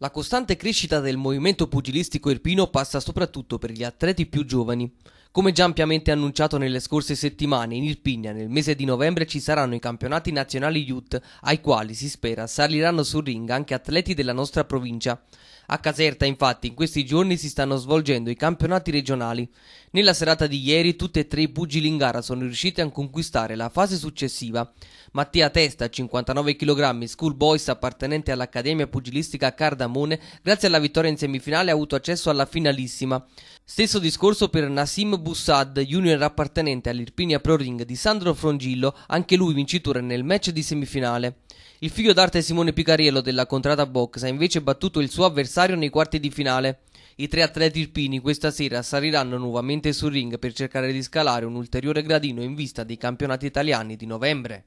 La costante crescita del movimento pugilistico irpino passa soprattutto per gli atleti più giovani. Come già ampiamente annunciato nelle scorse settimane, in Irpigna nel mese di novembre ci saranno i campionati nazionali youth ai quali si spera saliranno sul ring anche atleti della nostra provincia. A Caserta infatti in questi giorni si stanno svolgendo i campionati regionali. Nella serata di ieri tutti e tre i pugili in gara sono riusciti a conquistare la fase successiva. Mattia Testa, 59 kg, schoolboys appartenente all'Accademia Pugilistica Cardamone, grazie alla vittoria in semifinale ha avuto accesso alla finalissima. Stesso discorso per Nassim Boussad, junior appartenente all'Irpinia Pro Ring di Sandro Frongillo, anche lui vincitore nel match di semifinale. Il figlio d'arte Simone Picariello della contrata Box ha invece battuto il suo avversario nei quarti di finale. I tre atleti irpini questa sera saliranno nuovamente sul ring per cercare di scalare un ulteriore gradino in vista dei campionati italiani di novembre.